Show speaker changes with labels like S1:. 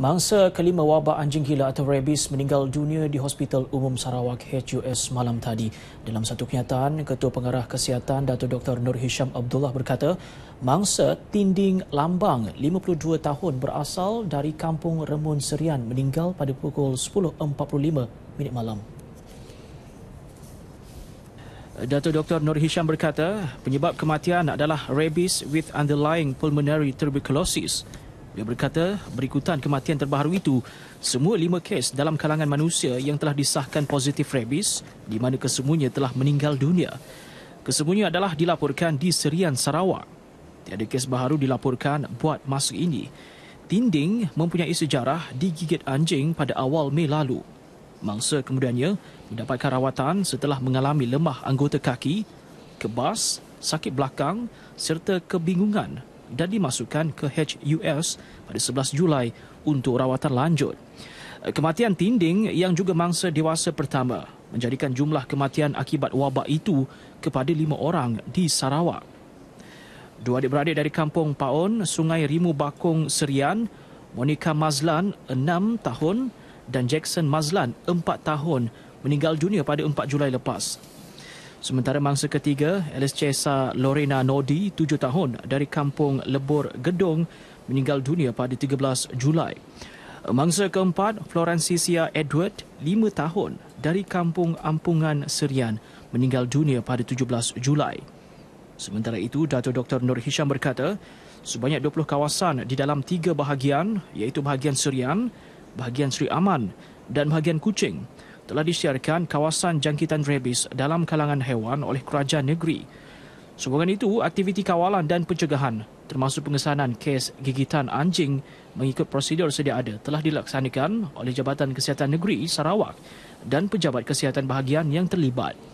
S1: Mangsa kelima wabak anjing gila atau rabies meninggal dunia di Hospital Umum Sarawak HUS malam tadi. Dalam satu kenyataan, Ketua Pengarah Kesihatan datuk Dr. Nur Hisham Abdullah berkata, mangsa tinding lambang 52 tahun berasal dari kampung Remun Serian meninggal pada pukul 10.45 minit malam. Datuk Dr Nur Hisham berkata penyebab kematian adalah rabies with underlying pulmonary tuberculosis dia berkata, berikutan kematian terbaru itu, semua lima kes dalam kalangan manusia yang telah disahkan positif rabies, di mana kesemuanya telah meninggal dunia. Kesemuanya adalah dilaporkan di Serian Sarawak. Tiada kes baru dilaporkan buat masa ini. Tinding mempunyai sejarah digigit anjing pada awal Mei lalu. Mangsa kemudiannya mendapatkan rawatan setelah mengalami lemah anggota kaki, kebas, sakit belakang serta kebingungan dan dimasukkan ke HUS pada 11 Julai untuk rawatan lanjut. Kematian tinding yang juga mangsa dewasa pertama menjadikan jumlah kematian akibat wabak itu kepada lima orang di Sarawak. Dua adik-beradik dari kampung Paon, Sungai Rimu Bakong Serian, Monica Mazlan, enam tahun dan Jackson Mazlan, empat tahun meninggal dunia pada 4 Julai lepas Sementara mangsa ketiga, Alice Cesar Lorena Nodi, 7 tahun dari kampung Lebur Gedung, meninggal dunia pada 13 Julai. Mangsa keempat, Florencia Edward, 5 tahun dari kampung Ampungan Serian, meninggal dunia pada 17 Julai. Sementara itu, Dato Dr. Nur Hisham berkata, sebanyak 20 kawasan di dalam tiga bahagian, iaitu bahagian Serian, bahagian Sri Aman dan bahagian Kuching, telah disiarkan kawasan jangkitan rabies dalam kalangan hewan oleh kerajaan negeri. Sehubungan itu, aktiviti kawalan dan pencegahan termasuk pengesanan kes gigitan anjing mengikut prosedur sedia ada telah dilaksanakan oleh Jabatan Kesihatan Negeri Sarawak dan pejabat kesihatan bahagian yang terlibat.